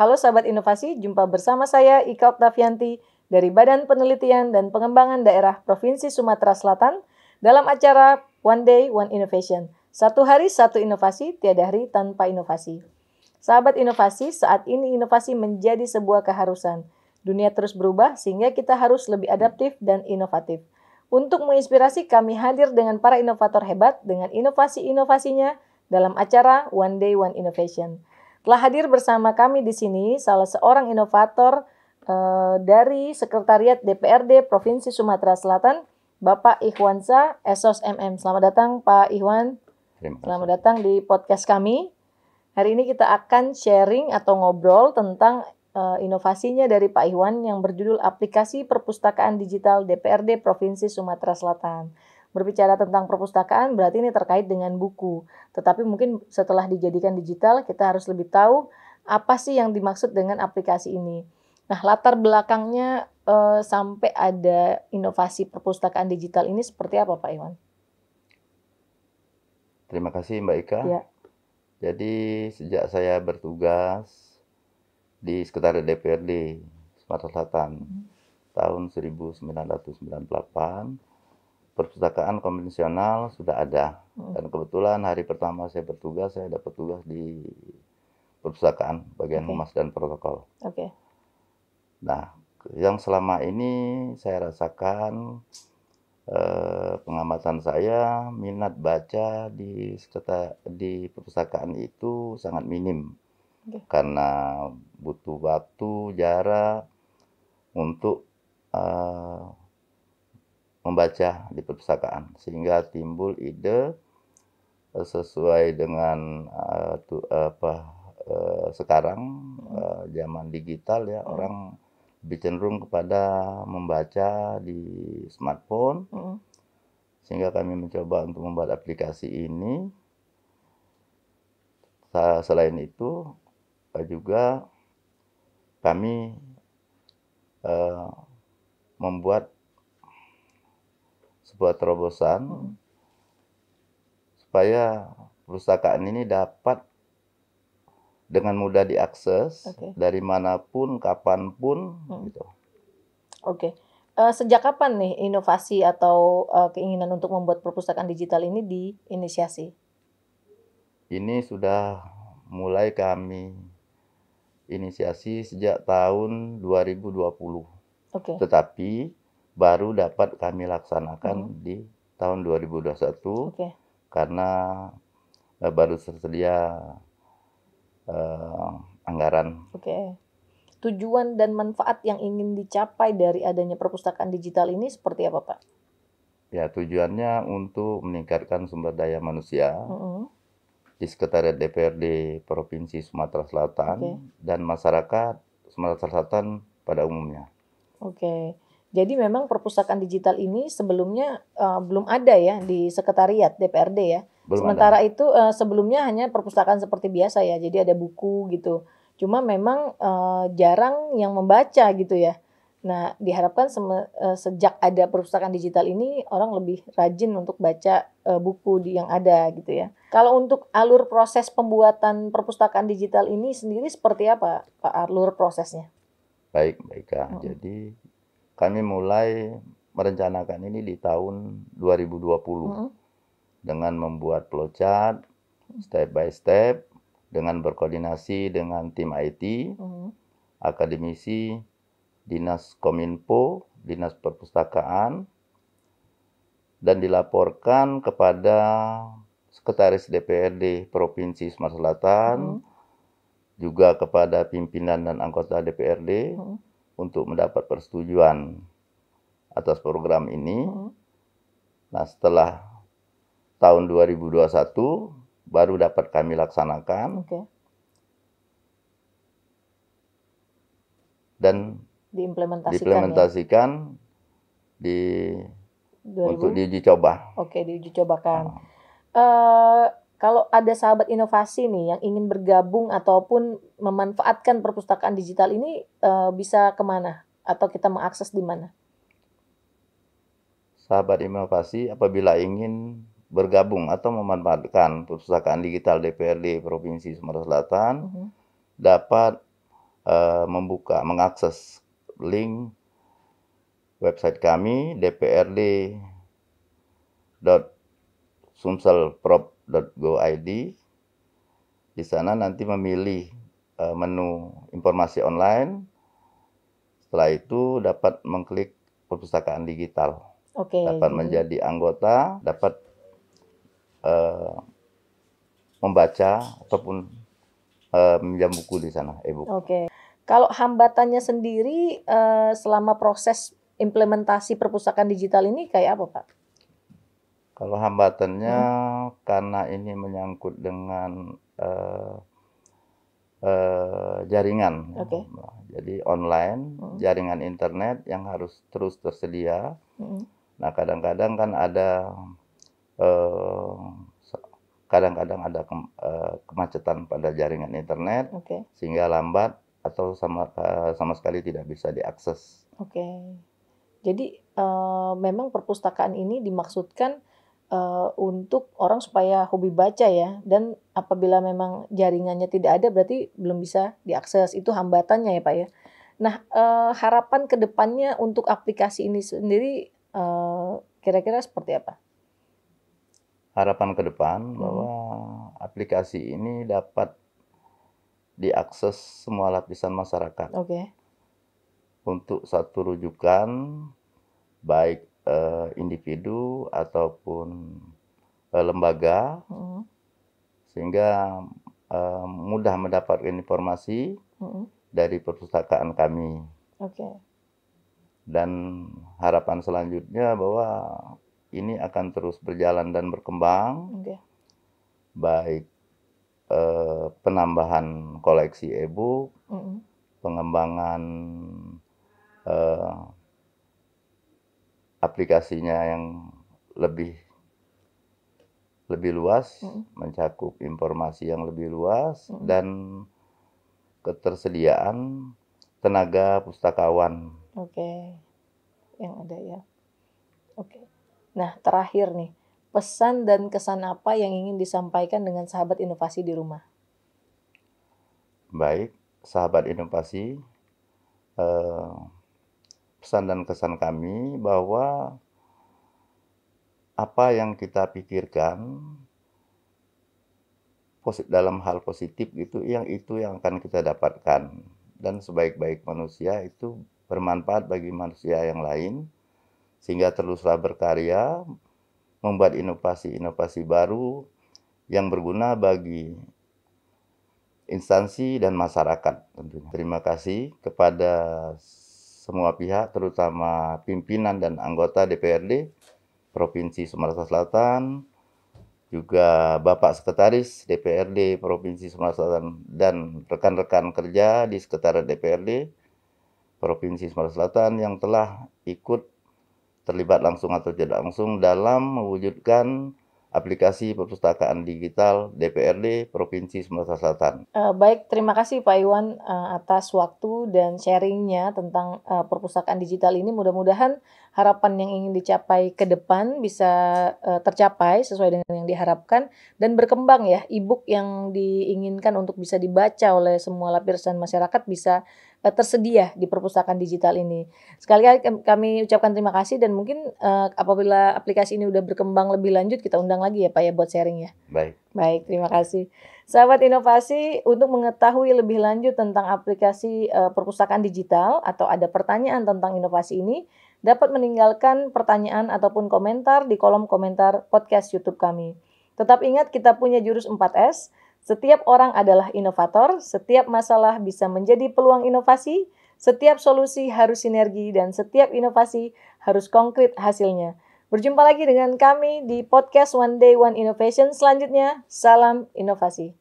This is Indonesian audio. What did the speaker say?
Halo sahabat inovasi, jumpa bersama saya Ika Oktavianti dari Badan Penelitian dan Pengembangan Daerah Provinsi Sumatera Selatan dalam acara One Day One Innovation. Satu hari satu inovasi, tiada hari tanpa inovasi. Sahabat inovasi, saat ini inovasi menjadi sebuah keharusan. Dunia terus berubah sehingga kita harus lebih adaptif dan inovatif. Untuk menginspirasi kami hadir dengan para inovator hebat dengan inovasi-inovasinya dalam acara One Day One Innovation. Telah hadir bersama kami di sini salah seorang inovator eh, dari Sekretariat DPRD Provinsi Sumatera Selatan, Bapak Ikhwansa Esos MM. Selamat datang Pak Ikhwan. Selamat datang di podcast kami. Hari ini kita akan sharing atau ngobrol tentang eh, inovasinya dari Pak Ikhwan yang berjudul Aplikasi Perpustakaan Digital DPRD Provinsi Sumatera Selatan. Berbicara tentang perpustakaan berarti ini terkait dengan buku. Tetapi mungkin setelah dijadikan digital kita harus lebih tahu apa sih yang dimaksud dengan aplikasi ini. Nah, latar belakangnya eh, sampai ada inovasi perpustakaan digital ini seperti apa Pak Iwan? Terima kasih Mbak Ika. Ya. Jadi sejak saya bertugas di Sekretariat DPRD Sumatera Selatan hmm. tahun 1998 perpustakaan konvensional sudah ada hmm. dan kebetulan hari pertama saya bertugas saya dapat tugas di perpustakaan bagian okay. humas dan protokol. Oke. Okay. Nah, yang selama ini saya rasakan eh, pengamatan saya minat baca di di perpustakaan itu sangat minim okay. karena butuh waktu jarak untuk eh, membaca di perpustakaan sehingga timbul ide eh, sesuai dengan uh, tu, apa uh, sekarang uh, zaman digital ya hmm. orang lebih cenderung kepada membaca di smartphone hmm. sehingga kami mencoba untuk membuat aplikasi ini selain itu juga kami uh, membuat sebuah terobosan hmm. supaya perpustakaan ini dapat dengan mudah diakses okay. dari manapun, kapanpun, hmm. gitu. Oke. Okay. Uh, eh, sejak kapan nih inovasi atau uh, keinginan untuk membuat perpustakaan digital ini diinisiasi? Ini sudah mulai kami inisiasi sejak tahun 2020. Oke. Okay. Tetapi baru dapat kami laksanakan hmm. di tahun 2021 okay. karena uh, baru tersedia uh, anggaran. Oke. Okay. Tujuan dan manfaat yang ingin dicapai dari adanya perpustakaan digital ini seperti apa, Pak? Ya, tujuannya untuk meningkatkan sumber daya manusia -hmm. di Sekretariat DPRD Provinsi Sumatera Selatan okay. dan masyarakat Sumatera Selatan pada umumnya. Oke. Okay. Jadi memang perpustakaan digital ini sebelumnya uh, belum ada ya di sekretariat DPRD ya. Belum Sementara ada. itu uh, sebelumnya hanya perpustakaan seperti biasa ya. Jadi ada buku gitu. Cuma memang uh, jarang yang membaca gitu ya. Nah, diharapkan se uh, sejak ada perpustakaan digital ini orang lebih rajin untuk baca uh, buku di, yang ada gitu ya. Kalau untuk alur proses pembuatan perpustakaan digital ini sendiri seperti apa Pak alur prosesnya? Baik, baik Hmm. Jadi kami mulai merencanakan ini di tahun 2020 hmm. dengan membuat flowchart step by step dengan berkoordinasi dengan tim IT, hmm. akademisi, dinas Kominfo, dinas perpustakaan dan dilaporkan kepada Sekretaris DPRD Provinsi Sumatera Selatan, hmm. juga kepada pimpinan dan anggota DPRD, hmm untuk mendapat persetujuan atas program ini. Nah, setelah tahun 2021 baru dapat kami laksanakan. Okay. Dan diimplementasikan, ya? diimplementasikan ya? di 2000? untuk diuji coba. Oke, okay, diuji cobakan. Nah. Uh, kalau ada sahabat inovasi nih yang ingin bergabung ataupun memanfaatkan perpustakaan digital ini uh, bisa kemana? Atau kita mengakses di mana? Sahabat inovasi apabila ingin bergabung atau memanfaatkan perpustakaan digital DPRD Provinsi Sumatera Selatan mm-hmm. dapat uh, membuka, mengakses link website kami dprd.sumselprov.com .go.id. Di sana nanti memilih eh, menu informasi online. Setelah itu dapat mengklik perpustakaan digital. Okay. Dapat menjadi anggota, dapat uh, membaca ataupun uh, meminjam buku di sana e Oke. Kalau hambatannya sendiri uh, selama proses implementasi perpustakaan digital ini kayak apa, Pak? Kalau hambatannya hmm. karena ini menyangkut dengan uh, uh, jaringan, ya. okay. Nah, jadi online, hmm. jaringan internet yang harus terus tersedia. Hmm. Nah kadang-kadang kan ada eh, kadang-kadang uh, ada ke, uh, kemacetan pada jaringan internet, okay. sehingga lambat atau sama uh, sama sekali tidak bisa diakses. Oke, okay. jadi uh, memang perpustakaan ini dimaksudkan uh, untuk orang supaya hobi baca ya dan apabila memang jaringannya tidak ada berarti belum bisa diakses itu hambatannya ya pak ya nah uh, harapan kedepannya untuk aplikasi ini sendiri kira eh, kira-kira seperti apa harapan ke depan hmm. bahwa aplikasi ini dapat diakses semua lapisan masyarakat okay. untuk satu rujukan baik Eh, individu ataupun uh, lembaga hmm. sehingga uh, mudah mendapatkan informasi hmm. dari perpustakaan kami. Oke. Okay. Dan harapan selanjutnya bahwa ini akan terus berjalan dan berkembang, okay. baik eh, penambahan koleksi e-book, mm pengembangan eh, aplikasinya yang lebih lebih luas, hmm. mencakup informasi yang lebih luas hmm. dan ketersediaan tenaga pustakawan. Oke. Okay. Yang ada ya. Oke. Okay. Nah, terakhir nih, pesan dan kesan apa yang ingin disampaikan dengan sahabat inovasi di rumah? Baik, sahabat inovasi eh, pesan dan kesan kami bahwa apa yang kita pikirkan dalam hal positif itu yang itu yang akan kita dapatkan dan sebaik-baik manusia itu bermanfaat bagi manusia yang lain sehingga teruslah berkarya membuat inovasi-inovasi baru yang berguna bagi instansi dan masyarakat tentunya. Terima kasih kepada semua pihak terutama pimpinan dan anggota DPRD Provinsi Sumatera Selatan, juga Bapak Sekretaris DPRD Provinsi Sumatera Selatan dan rekan-rekan kerja di Sekretariat DPRD Provinsi Sumatera Selatan yang telah ikut terlibat langsung atau tidak langsung dalam mewujudkan aplikasi perpustakaan digital DPRD Provinsi Sumatera Selatan. Uh, baik, terima kasih Pak Iwan uh, atas waktu dan sharingnya tentang uh, perpustakaan digital ini. Mudah-mudahan harapan yang ingin dicapai ke depan bisa uh, tercapai sesuai dengan yang diharapkan dan berkembang ya. E-book yang diinginkan untuk bisa dibaca oleh semua lapisan masyarakat bisa Eh, tersedia di perpustakaan digital ini. Sekali lagi kami ucapkan terima kasih dan mungkin uh, apabila aplikasi ini sudah berkembang lebih lanjut kita undang lagi ya Pak ya buat sharing ya. Baik. Baik, terima kasih. Sahabat Inovasi, untuk mengetahui lebih lanjut tentang aplikasi uh, perpustakaan digital atau ada pertanyaan tentang inovasi ini, dapat meninggalkan pertanyaan ataupun komentar di kolom komentar podcast YouTube kami. Tetap ingat kita punya jurus 4S, setiap orang adalah inovator, setiap masalah bisa menjadi peluang inovasi, setiap solusi harus sinergi, dan setiap inovasi harus konkret hasilnya. Berjumpa lagi dengan kami di podcast One Day One Innovation selanjutnya. Salam inovasi.